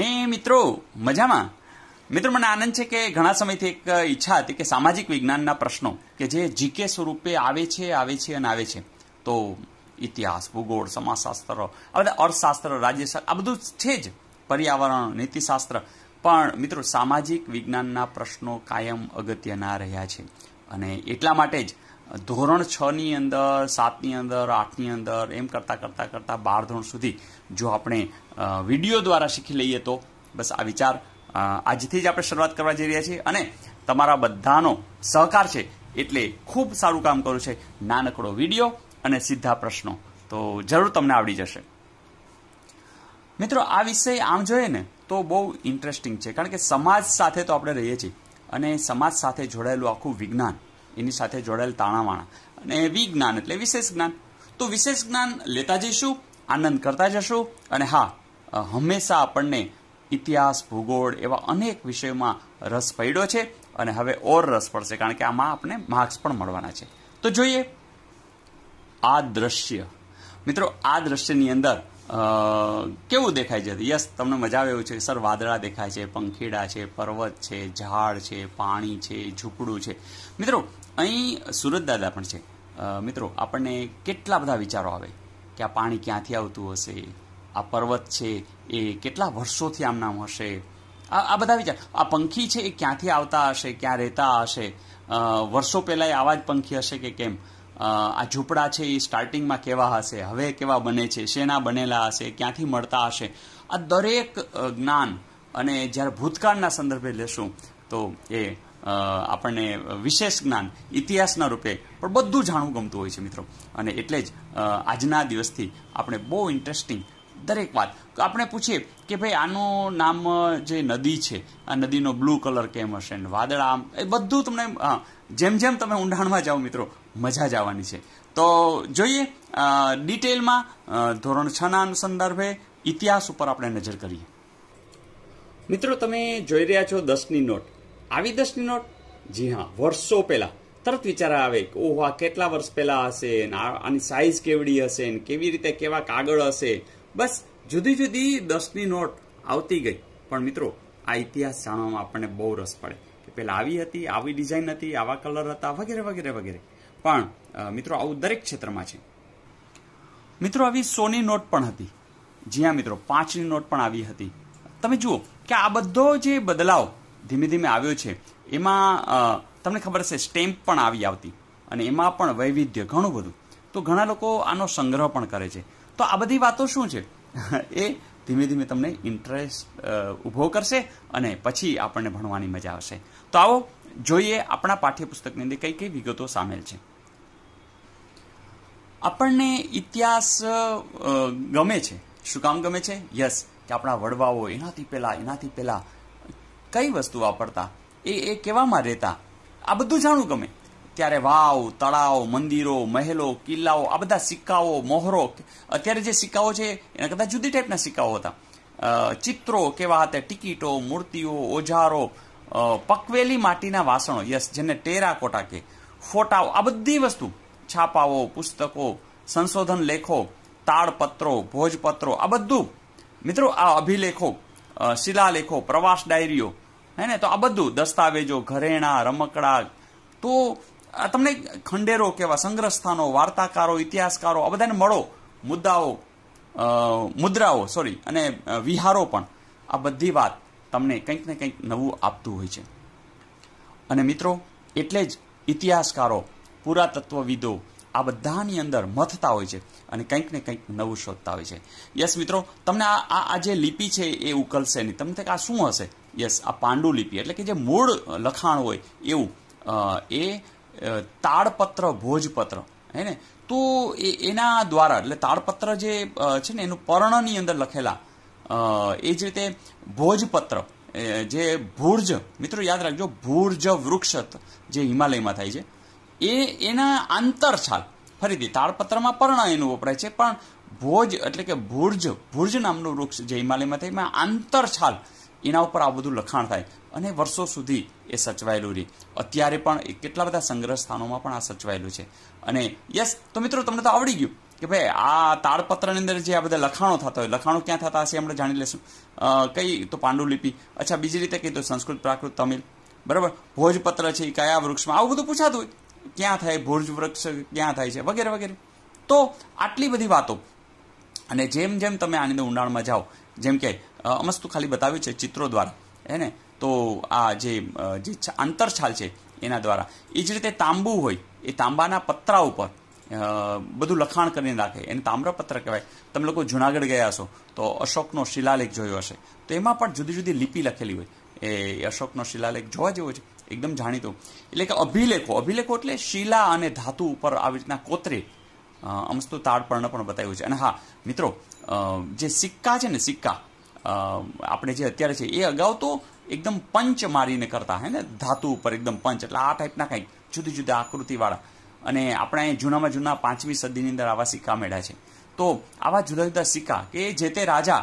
ને મિત્રો મજામાં મિત્રો મને આનંદ છે કે ઘણા સમયથી એક ઈચ્છા હતી કે સામાજિક વિજ્ઞાનના પ્રશ્નો કે જે જીકે સ્વરૂપે આવે છે આવે છે અને આવે છે તો ઇતિહાસ ભૂગોળ સમાજશાસ્ત્ર આ બધા અર્થશાસ્ત્ર રાજ્યશાસ્ત્ર આ બધું છે જ પર્યાવરણ નીતિશાસ્ત્ર પણ મિત્રો સામાજિક વિજ્ઞાનના પ્રશ્નો કાયમ અગત્યના રહ્યા છે અને એટલા માટે જ ધોરણ છની અંદર સાતની અંદર આઠની અંદર એમ કરતાં કરતાં કરતાં બાર ધોરણ સુધી જો આપણે વિડીયો દ્વારા શીખી લઈએ તો બસ આ વિચાર આજથી જ આપણે શરૂઆત કરવા જઈ રહ્યા છીએ અને તમારા બધાનો સહકાર છે એટલે ખૂબ સારું કામ કર્યું છે નાનકડો વિડીયો અને સીધા પ્રશ્નો તો જરૂર તમને આવડી જશે મિત્રો આ વિષય આમ જોઈએ ને તો બહુ ઇન્ટરેસ્ટિંગ છે કારણ કે સમાજ સાથે તો આપણે રહીએ છીએ અને સમાજ સાથે જોડાયેલું આખું વિજ્ઞાન એની સાથે જોડાયેલ તાણાવાણા અને વિજ્ઞાન એટલે વિશેષ જ્ઞાન તો વિશેષ જ્ઞાન લેતા જઈશું આનંદ કરતા જશું અને હા હંમેશા આપણને ઇતિહાસ ભૂગોળ એવા અનેક વિષયોમાં રસ પડ્યો છે અને હવે ઓર રસ પડશે કારણ કે આમાં આપણે માર્ક્સ પણ મળવાના છે તો જોઈએ આ દ્રશ્ય મિત્રો આ દ્રશ્યની અંદર કેવું દેખાય છે યસ તમને મજા આવે એવું છે સર વાદળા દેખાય છે પંખીડા છે પર્વત છે ઝાડ છે પાણી છે ઝૂંપડું છે મિત્રો અહીં સુરત દાદા પણ છે મિત્રો આપણને કેટલા બધા વિચારો આવે કે આ પાણી ક્યાંથી આવતું હશે આ પર્વત છે એ કેટલા વર્ષોથી આમ નામ હશે આ આ બધા વિચાર આ પંખી છે એ ક્યાંથી આવતા હશે ક્યાં રહેતા હશે વર્ષો પહેલાં આવા જ પંખી હશે કે કેમ આ ઝૂંપડા છે એ સ્ટાર્ટિંગમાં કેવા હશે હવે કેવા બને છે શેના બનેલા હશે ક્યાંથી મળતા હશે આ દરેક જ્ઞાન અને જ્યારે ભૂતકાળના સંદર્ભે લેશું તો એ આપણને વિશેષ જ્ઞાન ઇતિહાસના રૂપે પણ બધું જાણવું ગમતું હોય છે મિત્રો અને એટલે જ આજના દિવસથી આપણે બહુ ઇન્ટરેસ્ટિંગ દરેક વાત આપણે પૂછીએ કે ભાઈ આનું નામ જે નદી છે આ નદીનો બ્લુ કલર કેમ હશે વાદળા આમ એ બધું તમને જેમ જેમ તમે ઊંડાણમાં જાઓ મિત્રો મજા જ આવવાની છે તો જોઈએ ડિટેલમાં ધોરણ છના સંદર્ભે ઇતિહાસ ઉપર આપણે નજર કરીએ મિત્રો તમે જોઈ રહ્યા છો દસની નોટ આવી દસની નોટ જી હા વર્ષો પહેલાં તરત વિચાર આવે કે ઓહો આ કેટલા વર્ષ પહેલાં હશે ને આની સાઇઝ કેવડી હશે ને કેવી રીતે કેવા કાગળ હશે બસ જુદી જુદી દસની નોટ આવતી ગઈ પણ મિત્રો આ ઇતિહાસ જાણવામાં આપણને બહુ રસ પડે કે પહેલાં આવી હતી આવી ડિઝાઇન હતી આવા કલર હતા વગેરે વગેરે વગેરે પણ મિત્રો આવું દરેક ક્ષેત્રમાં છે મિત્રો આવી સોની નોટ પણ હતી જી હા મિત્રો પાંચની નોટ પણ આવી હતી તમે જુઓ કે આ બધો જે બદલાવ ધીમે ધીમે આવ્યો છે એમાં તમને ખબર હશે સ્ટેમ્પ પણ આવી આવતી અને એમાં પણ વૈવિધ્ય ઘણું બધું તો ઘણા લોકો આનો સંગ્રહ પણ કરે છે તો આ બધી વાતો શું છે એ ધીમે ધીમે તમને ઇન્ટરેસ્ટ ઊભો કરશે અને પછી આપણને ભણવાની મજા આવશે તો આવો જોઈએ આપણા પાઠ્યપુસ્તકની અંદર કઈ કઈ વિગતો સામેલ છે આપણને ઇતિહાસ ગમે છે શું કામ ગમે છે યસ કે આપણા વડવાઓ એનાથી પહેલાં એનાથી પહેલાં કઈ વસ્તુ વાપરતા એ એ કેવામાં રહેતા આ બધું જાણવું ગમે ત્યારે વાવ તળાવ મંદિરો મહેલો કિલ્લાઓ આ બધા સિક્કાઓ મોહરો અત્યારે જે સિક્કાઓ છે એના કદાચ જુદી ટાઈપના સિક્કાઓ હતા ચિત્રો કેવા હતા ટિકિટો મૂર્તિઓ ઓજારો પકવેલી માટીના વાસણો યસ જેને ટેરા કોટા કે ફોટાઓ આ બધી વસ્તુ છાપાઓ પુસ્તકો સંશોધન લેખો તાળપત્રો ભોજપત્રો આ બધું મિત્રો આ અભિલેખો શિલાલેખો પ્રવાસ ડાયરીઓ હે ને તો આ બધું દસ્તાવેજો ઘરેણા રમકડા તો તમને ખંડેરો કેવા સંગ્રહસ્થાનો વાર્તાકારો ઇતિહાસકારો આ બધાને મળો મુદ્દાઓ મુદ્રાઓ સોરી અને વિહારો પણ આ બધી વાત તમને કંઈક ને કંઈક નવું આપતું હોય છે અને મિત્રો એટલે જ ઇતિહાસકારો પુરાતત્વવિદો આ બધાની અંદર મથતા હોય છે અને કંઈક ને કંઈક નવું શોધતા હોય છે યસ મિત્રો તમને આ આ જે લિપિ છે એ ઉકલશે નહીં તમને આ શું હશે યસ આ પાંડુ લિપિ એટલે કે જે મૂળ લખાણ હોય એવું એ તાળપત્ર ભોજપત્ર હે ને તો એ એના દ્વારા એટલે તાળપત્ર જે છે ને એનું પર્ણની અંદર લખેલા એ જ રીતે ભોજપત્ર જે ભુર્જ મિત્રો યાદ રાખજો ભુર્જ વૃક્ષ જે હિમાલયમાં થાય છે એ એના આંતરછાલ ફરીથી તાળપત્રમાં પર્ણ એનું વપરાય છે પણ ભોજ એટલે કે ભુર્જ ભુર્જ નામનું વૃક્ષ જે હિમાલયમાં થાય એમાં આંતરછાલ એના ઉપર આ બધું લખાણ થાય અને વર્ષો સુધી એ સચવાયેલું રહી અત્યારે પણ કેટલા બધા સંગ્રહ સ્થાનોમાં પણ આ સચવાયેલું છે અને યસ તો મિત્રો તમને તો આવડી ગયું કે ભાઈ આ તાળપત્રની અંદર જે આ બધા લખાણો થતા હોય લખાણો ક્યાં થતા હશે આપણે જાણી લેશું કઈ તો પાંડુલિપિ અચ્છા બીજી રીતે કહી તો સંસ્કૃત પ્રાકૃત તમિલ બરાબર ભોજપત્ર છે એ કયા વૃક્ષમાં આવું બધું પૂછાતું હોય ક્યાં થાય ભુર્જ વૃક્ષ ક્યાં થાય છે વગેરે વગેરે તો આટલી બધી વાતો અને જેમ જેમ તમે આની ઊંડાણમાં જાઓ જેમ કે અમસ્તુ ખાલી બતાવ્યું છે ચિત્રો દ્વારા હેને તો આ જે જે આંતરછાલ છે એના દ્વારા એ જ રીતે તાંબુ હોય એ તાંબાના પતરા ઉપર બધું લખાણ કરીને રાખે એને તામ્રપત્ર કહેવાય તમે લોકો જુનાગઢ ગયા હશો તો અશોકનો શિલાલેખ જોયો હશે તો એમાં પણ જુદી જુદી લિપિ લખેલી હોય એ અશોકનો શિલાલેખ જોવા જેવો છે એકદમ જાણીતું એટલે કે અભિલેખો અભિલેખો એટલે શિલા અને ધાતુ ઉપર આવી રીતના કોતરે અમસ્તુ તાડપર્ણ પણ બતાવ્યું છે અને હા મિત્રો જે સિક્કા છે ને સિક્કા આપણે જે અત્યારે છે એ અગાઉ તો એકદમ પંચ મારીને કરતા હે ને ધાતુ ઉપર એકદમ પંચ એટલે આ ટાઈપના કંઈક જુદી જુદી આકૃતિવાળા અને આપણે જૂનામાં જૂના પાંચમી સદીની અંદર આવા સિક્કા મેળ્યા છે તો આવા જુદા જુદા સિક્કા કે જે તે રાજા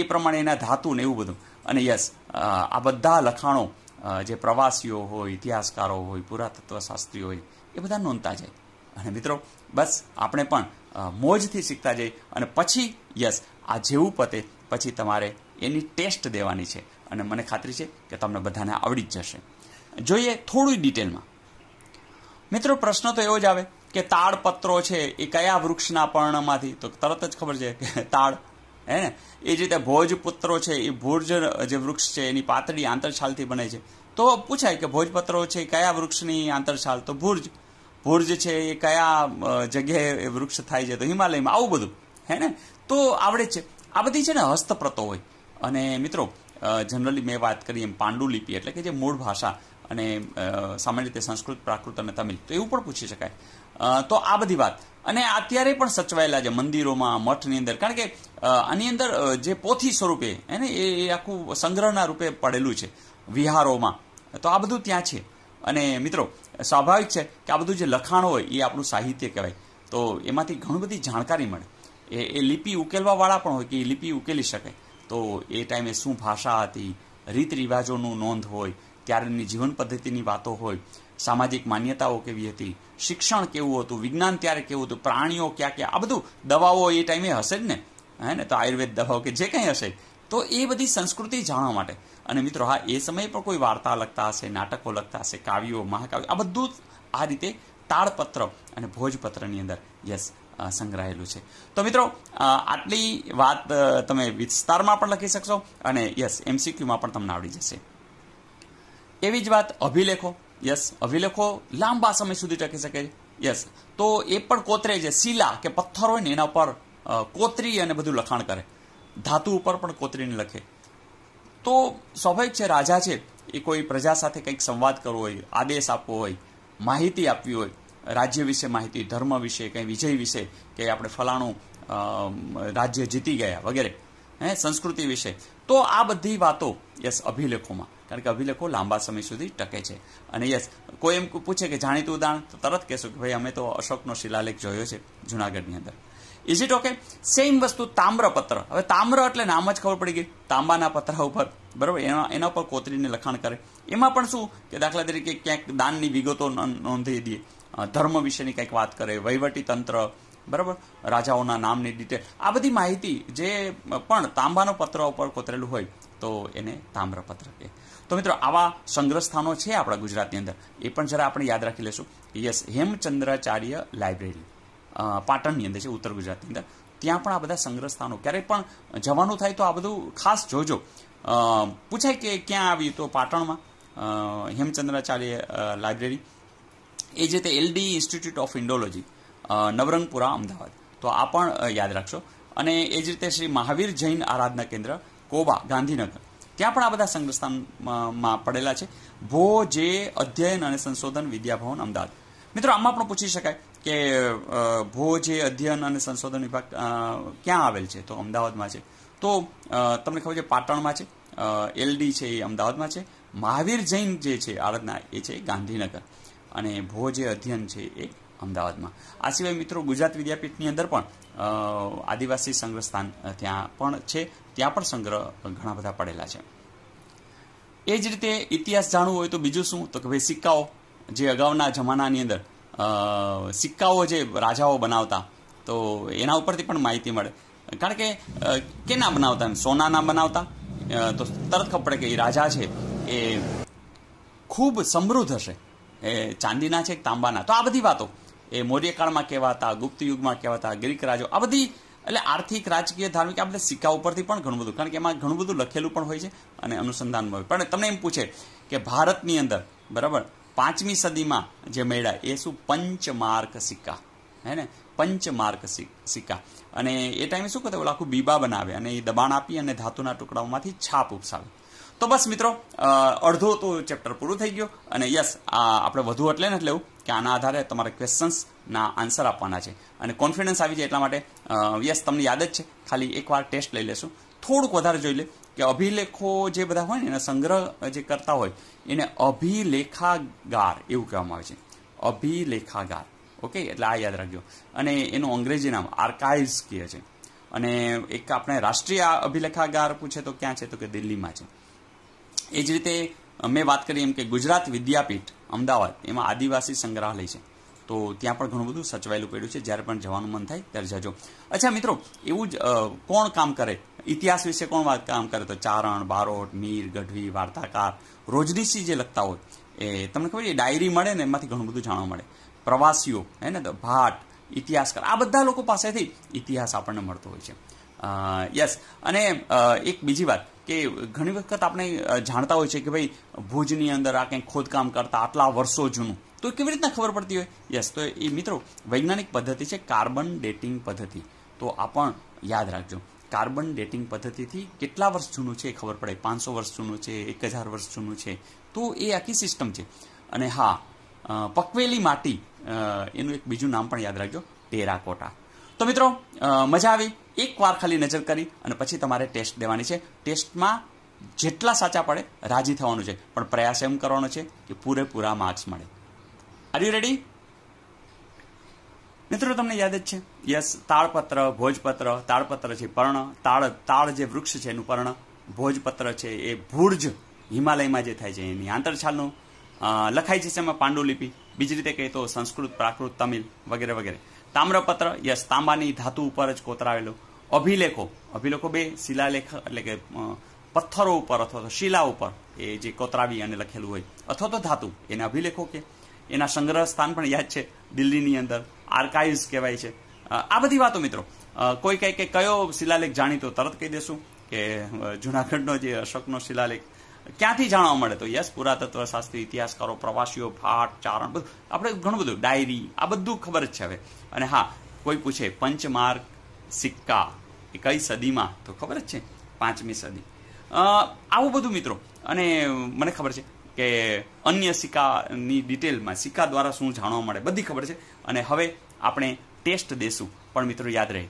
એ પ્રમાણે એના ધાતુ ને એવું બધું અને યસ આ બધા લખાણો જે પ્રવાસીઓ હોય ઇતિહાસકારો હોય પુરાતત્વશાસ્ત્રીઓ હોય એ બધા નોંધતા જાય અને મિત્રો બસ આપણે પણ મોજથી શીખતા જઈએ અને પછી યસ આ જેવું પતે પછી તમારે એની ટેસ્ટ દેવાની છે અને મને ખાતરી છે કે તમને બધાને આવડી જ જશે જોઈએ થોડું ડિટેલમાં મિત્રો પ્રશ્ન તો એવો જ આવે કે તાડપત્રો છે એ કયા વૃક્ષના પર્ણમાંથી તો તરત જ ખબર છે કે તાડ હે ને એ જ રીતે ભોજપુત્રો છે એ ભુર્જ જે વૃક્ષ છે એની પાતળી આંતરછાલથી બને છે તો પૂછાય કે ભોજપત્રો છે કયા વૃક્ષની આંતરછાલ તો ભુર્જ ભુર્જ છે એ કયા જગ્યાએ એ વૃક્ષ થાય છે તો હિમાલયમાં આવું બધું હે ને તો આવડે છે આ બધી છે ને હસ્તપ્રતો હોય અને મિત્રો જનરલી મેં વાત કરી એમ પાંડુલિપિ એટલે કે જે મૂળ ભાષા અને સામાન્ય રીતે સંસ્કૃત પ્રાકૃત અને તમિલ તો એવું પણ પૂછી શકાય તો આ બધી વાત અને અત્યારે પણ સચવાયેલા છે મંદિરોમાં મઠની અંદર કારણ કે આની અંદર જે પોથી સ્વરૂપે એને એ આખું સંગ્રહના રૂપે પડેલું છે વિહારોમાં તો આ બધું ત્યાં છે અને મિત્રો સ્વાભાવિક છે કે આ બધું જે લખાણ હોય એ આપણું સાહિત્ય કહેવાય તો એમાંથી ઘણી બધી જાણકારી મળે એ એ લિપિ ઉકેલવાવાળા પણ હોય કે એ લિપિ ઉકેલી શકે તો એ ટાઈમે શું ભાષા હતી રીત રિવાજોનું નોંધ હોય ત્યારની જીવન પદ્ધતિની વાતો હોય સામાજિક માન્યતાઓ કેવી હતી શિક્ષણ કેવું હતું વિજ્ઞાન ત્યારે કેવું હતું પ્રાણીઓ ક્યાં ક્યાં આ બધું દવાઓ એ ટાઈમે હશે જ ને હે ને તો આયુર્વેદ દવાઓ કે જે કંઈ હશે તો એ બધી સંસ્કૃતિ જાણવા માટે અને મિત્રો હા એ સમયે પણ કોઈ વાર્તા લખતા હશે નાટકો લખતા હશે કાવ્યો મહાકાવ્યો આ બધું આ રીતે તાળપત્ર અને ભોજપત્રની અંદર યસ સંગ્રહાયેલું છે તો મિત્રો આટલી વાત તમે વિસ્તારમાં પણ લખી શકશો અને યસ એમસીક્યુમાં પણ તમને આવડી જશે એવી જ વાત અભિલેખો યસ અભિલેખો લાંબા સમય સુધી ટકી શકે છે યસ તો એ પણ કોતરે છે શીલા કે પથ્થર હોય ને એના પર કોતરી અને બધું લખાણ કરે ધાતુ ઉપર પણ કોતરીને લખે તો સ્વાભાવિક છે રાજા છે એ કોઈ પ્રજા સાથે કંઈક સંવાદ કરવો હોય આદેશ આપવો હોય માહિતી આપવી હોય રાજ્ય વિશે માહિતી ધર્મ વિશે કંઈ વિજય વિશે કે આપણે ફલાણું રાજ્ય જીતી ગયા વગેરે હે સંસ્કૃતિ વિશે તો આ બધી વાતો યસ અભિલેખોમાં કારણ કે અભિલેખો લાંબા સમય સુધી ટકે છે અને યસ કોઈ એમ પૂછે કે જાણીતું ઉદાહરણ તો તરત કહેશું કે ભાઈ અમે તો અશોકનો શિલાલેખ જોયો છે જુનાગઢની અંદર ઇઝ ઇટ ઓકે સેમ વસ્તુ તામ્રપત્ર હવે તામ્ર એટલે નામ જ ખબર પડી ગઈ તાંબાના પત્ર ઉપર બરાબર એના એના પર કોતરીને લખાણ કરે એમાં પણ શું કે દાખલા તરીકે ક્યાંક દાનની વિગતો નોંધી દઈએ ધર્મ વિશેની કંઈક વાત કરે વહીવટી તંત્ર બરાબર રાજાઓના નામની ડિટેલ આ બધી માહિતી જે પણ તાંબાનો પત્ર ઉપર કોતરેલું હોય તો એને તામ્રપત્ર કહે તો મિત્રો આવા સંગ્રહ સ્થાનો છે આપણા ગુજરાતની અંદર એ પણ જરા આપણે યાદ રાખી લેશું યસ હેમચંદ્રાચાર્ય લાઇબ્રેરી પાટણની અંદર છે ઉત્તર ગુજરાતની અંદર ત્યાં પણ આ બધા સંગ્રહ સ્થાનો ક્યારેય પણ જવાનું થાય તો આ બધું ખાસ જોજો પૂછાય કે ક્યાં આવ્યું તો પાટણમાં હેમચંદ્રાચાર્ય લાઇબ્રેરી એ જે તે LD institute of Indology Navrangpura Ahmedabad તો આ પણ યાદ રાખશો અને એ જ રીતે શ્રી મહાવીર જૈન આરાધના કેન્દ્ર કોબા ગાંધીનગર ત્યાં પણ આ બધા સંઘસ્થાનમાં પડેલા છે ભો જે અધ્યયન અને સંશોધન વિદ્યાભવન અમદાવાદ મિત્રો આમાં પણ પૂછી શકાય કે ભો જે અધ્યયન અને સંશોધન વિભાગ ક્યાં આવેલ છે તો અમદાવાદમાં છે તો તમને ખબર છે પાટણમાં છે એલડી છે એ અમદાવાદમાં છે મહાવીર જૈન જે છે આરાધના એ છે ગાંધીનગર અને ભો જે અધ્યયન છે એ અમદાવાદમાં આ સિવાય મિત્રો ગુજરાત વિદ્યાપીઠની અંદર પણ આદિવાસી સંઘ ત્યાં પણ છે ત્યાં પણ સંગ્રહ ઘણા બધા પડેલા છે એ જ રીતે ઇતિહાસ જાણવું હોય તો બીજું શું તો કે ભાઈ સિક્કાઓ જે અગાઉના જમાનાની અંદર સિક્કાઓ જે રાજાઓ બનાવતા તો એના ઉપરથી પણ માહિતી મળે કારણ કે કેના બનાવતા એમ સોનાના બનાવતા તો તરત ખબર પડે કે એ રાજા છે એ ખૂબ સમૃદ્ધ હશે એ ચાંદીના છે તાંબાના તો આ બધી વાતો એ મૌર્યકાળમાં કહેવાતા ગુપ્ત યુગમાં કહેવાતા ગ્રીક રાજો આ બધી એટલે આર્થિક રાજકીય ધાર્મિક આપણે સિક્કા ઉપરથી પણ ઘણું બધું કારણ કે એમાં ઘણું બધું લખેલું પણ હોય છે અને અનુસંધાનમાં હોય પણ તમને એમ પૂછે કે ભારતની અંદર બરાબર પાંચમી સદીમાં જે મળ્યા એ શું પંચમાર્ક સિક્કા હે ને પંચમાર્ક સિક્કા અને એ ટાઈમે શું કરતા ઓલા આખું બીબા બનાવે અને એ દબાણ આપી અને ધાતુના ટુકડાઓમાંથી છાપ ઉપસાવે તો બસ મિત્રો અડધો તો ચેપ્ટર પૂરું થઈ ગયો અને યસ આ આપણે વધુ એટલે નથી લેવું કે આના આધારે તમારે ક્વેશ્ચન્સના આન્સર આપવાના છે અને કોન્ફિડન્સ આવી જાય એટલા માટે યસ તમને યાદ જ છે ખાલી એકવાર ટેસ્ટ લઈ લેશું થોડુંક વધારે જોઈ લે કે અભિલેખો જે બધા હોય ને એના સંગ્રહ જે કરતા હોય એને અભિલેખાગાર એવું કહેવામાં આવે છે અભિલેખાગાર ઓકે એટલે આ યાદ રાખજો અને એનું અંગ્રેજી નામ આર્કાઇવ્સ કહે છે અને એક આપણે રાષ્ટ્રીય અભિલેખાગાર પૂછે તો ક્યાં છે તો કે દિલ્હીમાં છે એ જ રીતે મેં વાત કરી એમ કે ગુજરાત વિદ્યાપીઠ અમદાવાદ એમાં આદિવાસી સંગ્રહાલય છે તો ત્યાં પણ ઘણું બધું સચવાયેલું પડ્યું છે જ્યારે પણ જવાનું મન થાય ત્યારે જજો અચ્છા મિત્રો એવું જ કોણ કામ કરે ઇતિહાસ વિશે કોણ વાત કામ કરે તો ચારણ બારોટ મીર ગઢવી વાર્તાકાર રોજનીશી જે લખતા હોય એ તમને ખબર એ ડાયરી મળે ને એમાંથી ઘણું બધું જાણવા મળે પ્રવાસીઓ હે ને ભાટ ઇતિહાસકાર આ બધા લોકો પાસેથી ઇતિહાસ આપણને મળતો હોય છે યસ અને એક બીજી વાત કે ઘણી વખત આપણે જાણતા હોય છે કે ભાઈ ભુજની અંદર આ કંઈક ખોદકામ કરતા આટલા વર્ષો જૂનું તો કેવી રીતના ખબર પડતી હોય યસ તો એ મિત્રો વૈજ્ઞાનિક પદ્ધતિ છે કાર્બન ડેટિંગ પદ્ધતિ તો આ પણ યાદ રાખજો કાર્બન ડેટિંગ પદ્ધતિથી કેટલા વર્ષ જૂનું છે એ ખબર પડે પાંચસો વર્ષ જૂનું છે એક હજાર વર્ષ જૂનું છે તો એ આખી સિસ્ટમ છે અને હા પકવેલી માટી એનું એક બીજું નામ પણ યાદ રાખજો ટેરાકોટા તો મિત્રો મજા આવી એકવાર ખાલી નજર કરી અને પછી તમારે ટેસ્ટ દેવાની છે ટેસ્ટમાં જેટલા સાચા પડે રાજી થવાનું છે પણ પ્રયાસ એમ કરવાનો છે કે પૂરેપૂરા માર્ક્સ મળે આર યુ રેડી મિત્રો તમને યાદ જ છે યસ તાળપત્ર ભોજપત્ર તાળપત્ર છે પર્ણ તાળ તાળ જે વૃક્ષ છે એનું પર્ણ ભોજપત્ર છે એ ભૂર્જ હિમાલયમાં જે થાય છે એની આંતરછાલનું લખાય છે એમાં પાંડુલિપિ બીજી રીતે કહીએ તો સંસ્કૃત પ્રાકૃત તમિલ વગેરે વગેરે તામ્રપત્ર યસ તાંબાની ધાતુ ઉપર જ કોતરાવેલું અભિલેખો અભિલેખો બે શિલાલેખ એટલે કે પથ્થરો ઉપર અથવા તો શિલા ઉપર એ જે કોતરાવી અને લખેલું હોય અથવા તો ધાતુ એને અભિલેખો કે એના સંગ્રહ સ્થાન પણ યાદ છે દિલ્હીની અંદર આર્કાઇવ્સ કહેવાય છે આ બધી વાતો મિત્રો કોઈ કંઈ કે કયો શિલાલેખ જાણીતો તરત કહી દેશું કે જુનાગઢનો જે અશોકનો શિલાલેખ ક્યાંથી જાણવા મળે તો યસ પુરાતત્વ શાસ્ત્રી ઇતિહાસકારો પ્રવાસીઓ ફાટ ચારણ બધું આપણે ઘણું બધું ડાયરી આ બધું ખબર જ છે હવે અને હા કોઈ પૂછે પંચમાર્ક સિક્કા એ કઈ સદીમાં તો ખબર જ છે પાંચમી સદી આવું બધું મિત્રો અને મને ખબર છે કે અન્ય સિક્કાની ડિટેલમાં સિક્કા દ્વારા શું જાણવા મળે બધી ખબર છે અને હવે આપણે ટેસ્ટ દેશું પણ મિત્રો યાદ રહે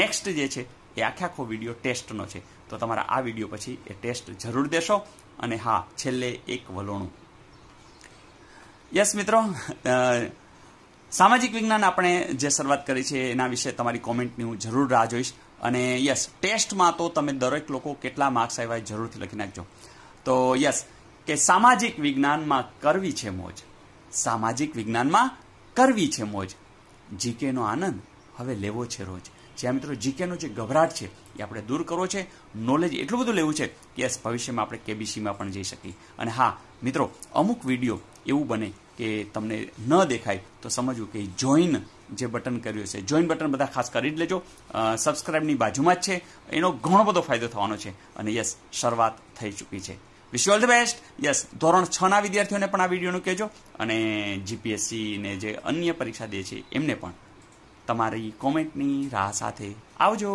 નેક્સ્ટ જે છે એ આખે આખો વિડીયો ટેસ્ટનો છે તો તમારા આ વિડીયો પછી એ ટેસ્ટ જરૂર દેશો અને હા છેલ્લે એક વલોણું યસ મિત્રો સામાજિક વિજ્ઞાન આપણે જે શરૂઆત કરી છે એના વિશે તમારી કોમેન્ટની હું જરૂર રાહ જોઈશ અને યસ ટેસ્ટમાં તો તમે દરેક લોકો કેટલા માર્ક્સ આવ્યા જરૂરથી લખી નાખજો તો યસ કે સામાજિક વિજ્ઞાનમાં કરવી છે મોજ સામાજિક વિજ્ઞાનમાં કરવી છે મોજ જીકેનો આનંદ હવે લેવો છે રોજ જ્યાં મિત્રો જીકેનો જે ગભરાટ છે એ આપણે દૂર કરવો છે નોલેજ એટલું બધું લેવું છે કે યસ ભવિષ્યમાં આપણે કેબીસીમાં પણ જઈ શકીએ અને હા મિત્રો અમુક વિડીયો એવું બને કે તમને ન દેખાય તો સમજવું કે જોઈન જે બટન કર્યું છે જોઈન બટન બધા ખાસ કરી જ લેજો સબસ્ક્રાઇબની બાજુમાં જ છે એનો ઘણો બધો ફાયદો થવાનો છે અને યસ શરૂઆત થઈ ચૂકી છે wish all the best yes ધોરણ છ ના વિદ્યાર્થીઓને પણ આ વિડીયોનું કહેજો અને જીપીએસસી ને જે અન્ય પરીક્ષા દે છે એમને પણ તમારી કોમેન્ટની રાહ સાથે આવજો